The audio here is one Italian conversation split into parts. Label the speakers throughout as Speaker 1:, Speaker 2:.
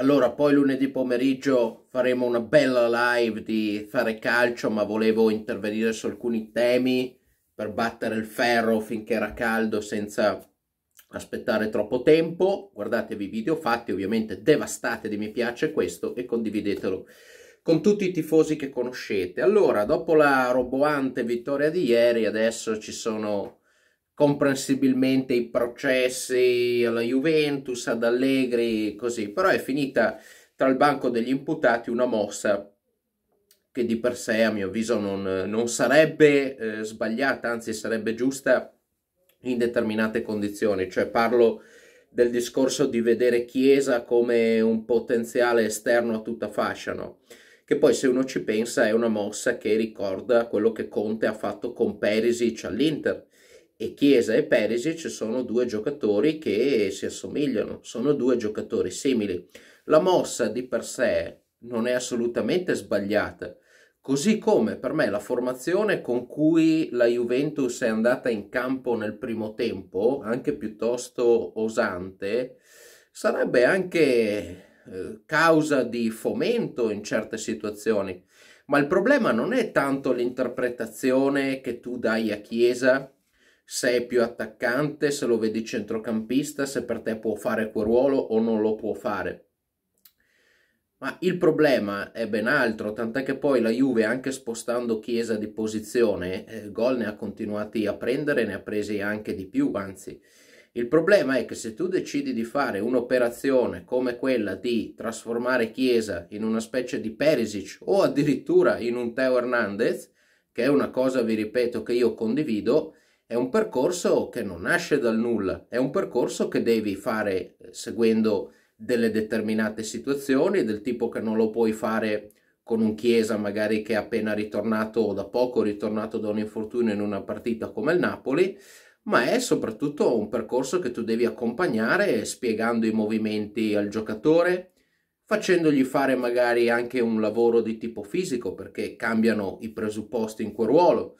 Speaker 1: Allora, poi lunedì pomeriggio faremo una bella live di fare calcio, ma volevo intervenire su alcuni temi per battere il ferro finché era caldo senza aspettare troppo tempo. Guardatevi i video fatti, ovviamente devastate di mi piace questo e condividetelo con tutti i tifosi che conoscete. Allora, dopo la roboante vittoria di ieri, adesso ci sono comprensibilmente i processi alla Juventus, ad Allegri, così, però è finita tra il banco degli imputati una mossa che di per sé a mio avviso non, non sarebbe eh, sbagliata, anzi sarebbe giusta in determinate condizioni, cioè parlo del discorso di vedere Chiesa come un potenziale esterno a tutta fascia, no? che poi se uno ci pensa è una mossa che ricorda quello che Conte ha fatto con Perisic all'Inter, e Chiesa e Perisic sono due giocatori che si assomigliano, sono due giocatori simili. La mossa di per sé non è assolutamente sbagliata, così come per me la formazione con cui la Juventus è andata in campo nel primo tempo, anche piuttosto osante, sarebbe anche eh, causa di fomento in certe situazioni. Ma il problema non è tanto l'interpretazione che tu dai a Chiesa se è più attaccante, se lo vedi centrocampista, se per te può fare quel ruolo o non lo può fare. Ma il problema è ben altro, tant'è che poi la Juve, anche spostando Chiesa di posizione, eh, gol ne ha continuati a prendere, ne ha presi anche di più, anzi. Il problema è che se tu decidi di fare un'operazione come quella di trasformare Chiesa in una specie di Perisic o addirittura in un Teo Hernandez, che è una cosa, vi ripeto, che io condivido, è un percorso che non nasce dal nulla, è un percorso che devi fare eh, seguendo delle determinate situazioni, del tipo che non lo puoi fare con un Chiesa magari che è appena ritornato o da poco ritornato da un infortunio in una partita come il Napoli, ma è soprattutto un percorso che tu devi accompagnare spiegando i movimenti al giocatore, facendogli fare magari anche un lavoro di tipo fisico perché cambiano i presupposti in quel ruolo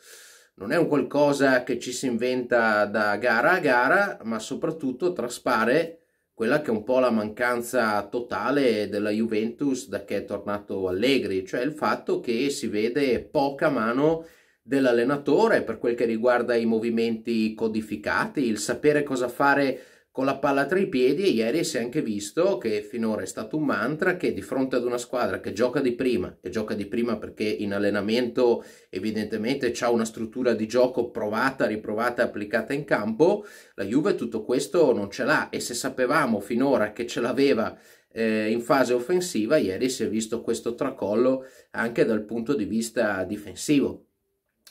Speaker 1: non è un qualcosa che ci si inventa da gara a gara, ma soprattutto traspare quella che è un po' la mancanza totale della Juventus da che è tornato Allegri, cioè il fatto che si vede poca mano dell'allenatore per quel che riguarda i movimenti codificati, il sapere cosa fare con la palla tra i piedi e ieri si è anche visto che finora è stato un mantra che di fronte ad una squadra che gioca di prima, e gioca di prima perché in allenamento evidentemente c'è una struttura di gioco provata, riprovata applicata in campo, la Juve tutto questo non ce l'ha e se sapevamo finora che ce l'aveva eh, in fase offensiva, ieri si è visto questo tracollo anche dal punto di vista difensivo.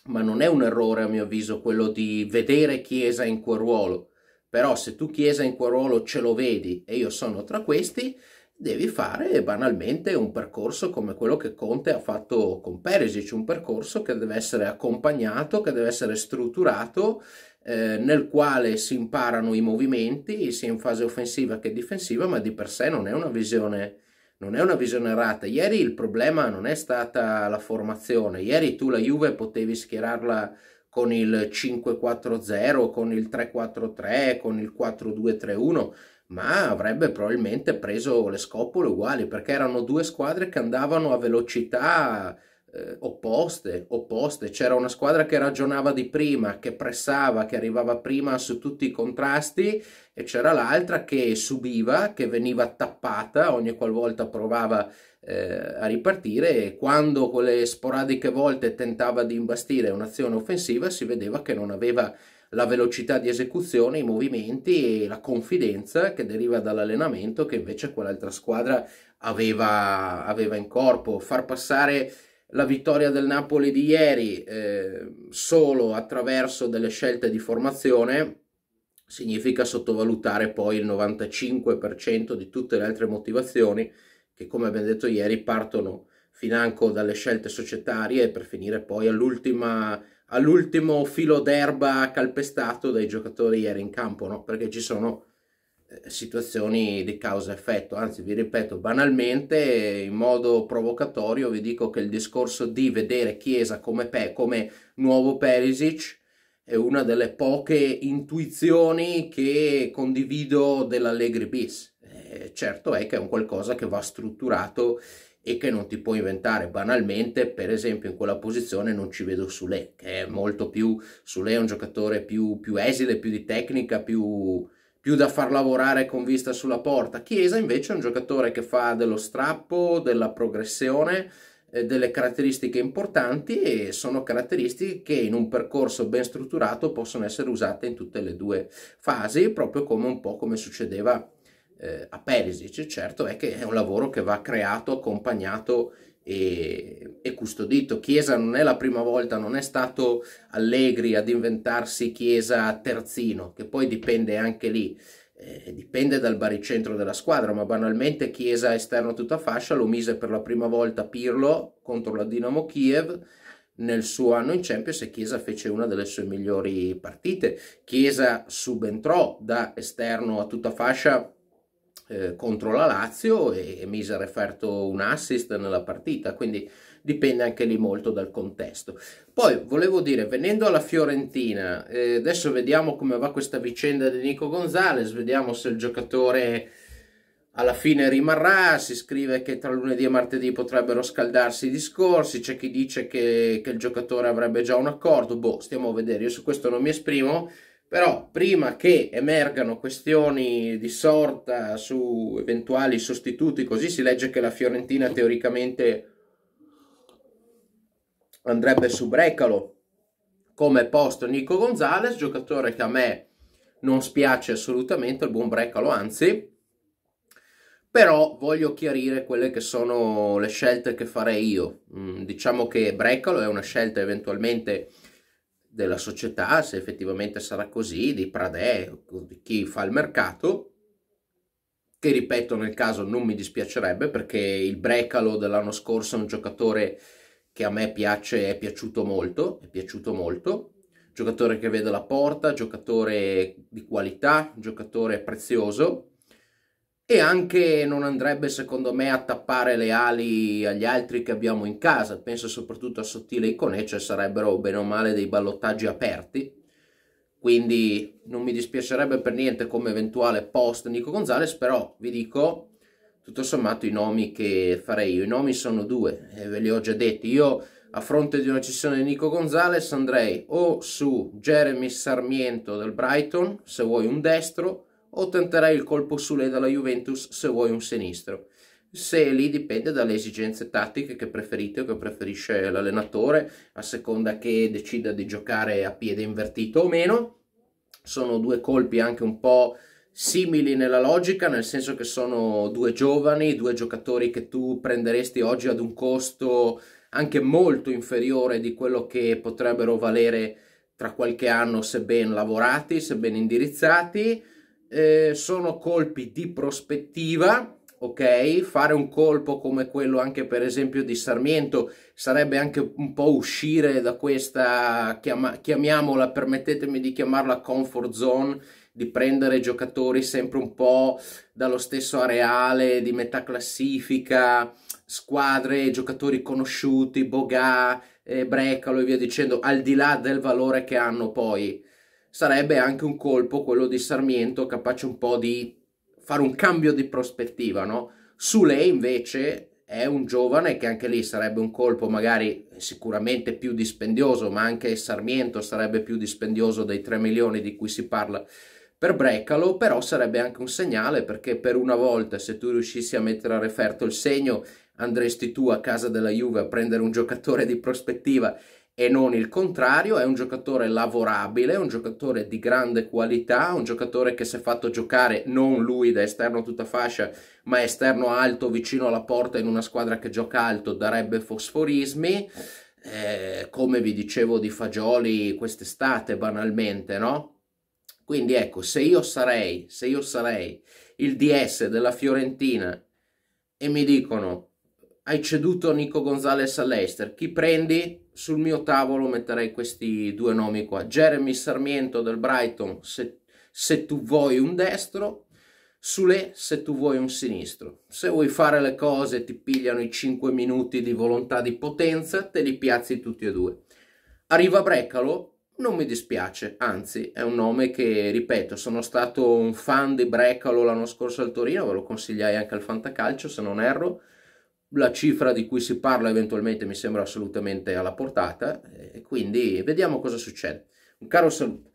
Speaker 1: Ma non è un errore a mio avviso quello di vedere Chiesa in quel ruolo però se tu Chiesa in quel ruolo ce lo vedi e io sono tra questi, devi fare banalmente un percorso come quello che Conte ha fatto con Perisic, un percorso che deve essere accompagnato, che deve essere strutturato, eh, nel quale si imparano i movimenti sia in fase offensiva che difensiva, ma di per sé non è una visione non è una visione errata. Ieri il problema non è stata la formazione, ieri tu la Juve potevi schierarla con il 540, con il 343, con il 4231, ma avrebbe probabilmente preso le scopole uguali perché erano due squadre che andavano a velocità eh, opposte, opposte. C'era una squadra che ragionava di prima, che pressava, che arrivava prima su tutti i contrasti e c'era l'altra che subiva, che veniva tappata ogni qualvolta provava eh, a ripartire e quando quelle sporadiche volte tentava di imbastire un'azione offensiva si vedeva che non aveva la velocità di esecuzione, i movimenti e la confidenza che deriva dall'allenamento che invece quell'altra squadra aveva, aveva in corpo. Far passare la vittoria del Napoli di ieri eh, solo attraverso delle scelte di formazione significa sottovalutare poi il 95% di tutte le altre motivazioni che come abbiamo detto ieri partono financo dalle scelte societarie per finire poi all'ultima all'ultimo filo d'erba calpestato dai giocatori ieri in campo, no? perché ci sono eh, situazioni di causa-effetto, anzi vi ripeto banalmente in modo provocatorio vi dico che il discorso di vedere Chiesa come, pe come nuovo Perisic è una delle poche intuizioni che condivido dell'Allegri bis. Eh, certo è che è un qualcosa che va strutturato e che non ti puoi inventare banalmente, per esempio in quella posizione non ci vedo Sule, che è molto più Sule è un giocatore più, più esile, più di tecnica, più più da far lavorare con vista sulla porta. Chiesa invece è un giocatore che fa dello strappo, della progressione, eh, delle caratteristiche importanti e sono caratteristiche che in un percorso ben strutturato possono essere usate in tutte le due fasi, proprio come un po' come succedeva eh, a Perisic. Certo è che è un lavoro che va creato, accompagnato e, e, custodito. Chiesa non è la prima volta, non è stato Allegri ad inventarsi Chiesa terzino, che poi dipende anche lì, eh, dipende dal baricentro della squadra, ma banalmente Chiesa esterno tutta fascia lo mise per la prima volta Pirlo contro la Dinamo Kiev nel suo anno in Champions e Chiesa fece una delle sue migliori partite. Chiesa subentrò da esterno a tutta fascia eh, contro la Lazio e, e mise a referto un assist nella partita, quindi dipende anche lì molto dal contesto. Poi volevo dire, venendo alla Fiorentina, eh, adesso vediamo come va questa vicenda di Nico Gonzalez, vediamo se il giocatore alla fine rimarrà, si scrive che tra lunedì e martedì potrebbero scaldarsi i discorsi, c'è chi dice che, che il giocatore avrebbe già un accordo, boh, stiamo a vedere, io su questo non mi esprimo, però prima che emergano questioni di sorta su eventuali sostituti, così si legge che la Fiorentina teoricamente andrebbe su Brecalo come posto Nico Gonzalez, giocatore che a me non spiace assolutamente, il buon Brecalo anzi, però voglio chiarire quelle che sono le scelte che farei io. Mm, diciamo che Brecalo è una scelta eventualmente della società, se effettivamente sarà così, di Pradè, di chi fa il mercato, che ripeto nel caso non mi dispiacerebbe perché il Brecalo dell'anno scorso è un giocatore che a me piace, è piaciuto molto, è piaciuto molto, giocatore che vede la porta, giocatore di qualità, giocatore prezioso, e anche non andrebbe secondo me a tappare le ali agli altri che abbiamo in casa, penso soprattutto a Sottile e Conecce, cioè sarebbero bene o male dei ballottaggi aperti, quindi non mi dispiacerebbe per niente come eventuale post Nico Gonzalez, però vi dico tutto sommato i nomi che farei io, i nomi sono due e ve li ho già detti, io a fronte di una cessione di Nico Gonzalez andrei o su Jeremy Sarmiento del Brighton, se vuoi un destro, o tenterai il colpo su lei dalla Juventus se vuoi un sinistro. Se lì dipende dalle esigenze tattiche che preferite o che preferisce l'allenatore, a seconda che decida di giocare a piede invertito o meno. Sono due colpi anche un po' simili nella logica, nel senso che sono due giovani, due giocatori che tu prenderesti oggi ad un costo anche molto inferiore di quello che potrebbero valere tra qualche anno se ben lavorati, se ben indirizzati eh, sono colpi di prospettiva ok? Fare un colpo come quello anche per esempio di Sarmiento sarebbe anche un po' uscire da questa, chiamiamola, permettetemi di chiamarla comfort zone, di prendere giocatori sempre un po' dallo stesso areale, di metà classifica, squadre, giocatori conosciuti, Bogà, eh, Brecalo e via dicendo, al di là del valore che hanno poi sarebbe anche un colpo quello di Sarmiento capace un po' di fare un cambio di prospettiva, no? Su lei invece è un giovane che anche lì sarebbe un colpo magari sicuramente più dispendioso, ma anche Sarmiento sarebbe più dispendioso dei 3 milioni di cui si parla per Brecalo, però sarebbe anche un segnale perché per una volta se tu riuscissi a mettere a referto il segno andresti tu a casa della Juve a prendere un giocatore di prospettiva e non il contrario, è un giocatore lavorabile, un giocatore di grande qualità, un giocatore che si è fatto giocare non lui da esterno tutta fascia, ma esterno alto vicino alla porta in una squadra che gioca alto darebbe fosforismi. Eh, come vi dicevo di Fagioli quest'estate banalmente, no? Quindi ecco, se io sarei, se io sarei il DS della Fiorentina e mi dicono hai ceduto Nico Gonzalez all'Ester, chi prendi? sul mio tavolo metterei questi due nomi qua. Jeremy Sarmiento del Brighton, se, se tu vuoi un destro, Sule se tu vuoi un sinistro. Se vuoi fare le cose, ti pigliano i 5 minuti di volontà di potenza, te li piazzi tutti e due. Arriva Brecalo, non mi dispiace, anzi è un nome che, ripeto, sono stato un fan di Brecalo l'anno scorso al Torino, ve lo consigliai anche al Fantacalcio se non erro, la cifra di cui si parla eventualmente mi sembra assolutamente alla portata eh, e quindi vediamo cosa succede. Un caro saluto.